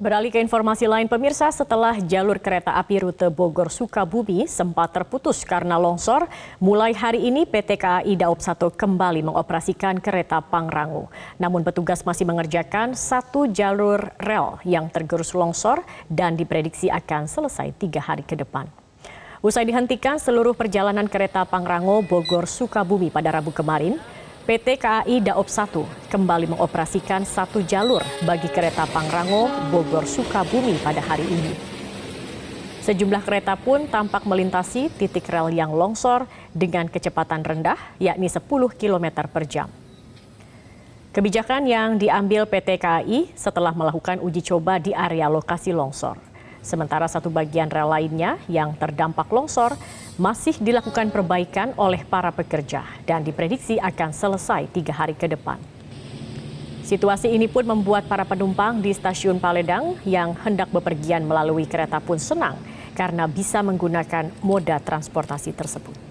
Beralih ke informasi lain pemirsa, setelah jalur kereta api rute Bogor Sukabumi sempat terputus karena longsor, mulai hari ini PT KAI Daop 1 kembali mengoperasikan kereta Pangrango. Namun petugas masih mengerjakan satu jalur rel yang tergerus longsor dan diprediksi akan selesai tiga hari ke depan. Usai dihentikan seluruh perjalanan kereta Pangrango Bogor Sukabumi pada Rabu kemarin, PT KAI Daop 1 kembali mengoperasikan satu jalur bagi kereta Pangrango Bogor Sukabumi pada hari ini. Sejumlah kereta pun tampak melintasi titik rel yang longsor dengan kecepatan rendah, yakni 10 km per jam. Kebijakan yang diambil PT KAI setelah melakukan uji coba di area lokasi longsor. Sementara satu bagian rel lainnya yang terdampak longsor masih dilakukan perbaikan oleh para pekerja dan diprediksi akan selesai tiga hari ke depan. Situasi ini pun membuat para penumpang di stasiun Paledang yang hendak bepergian melalui kereta pun senang karena bisa menggunakan moda transportasi tersebut.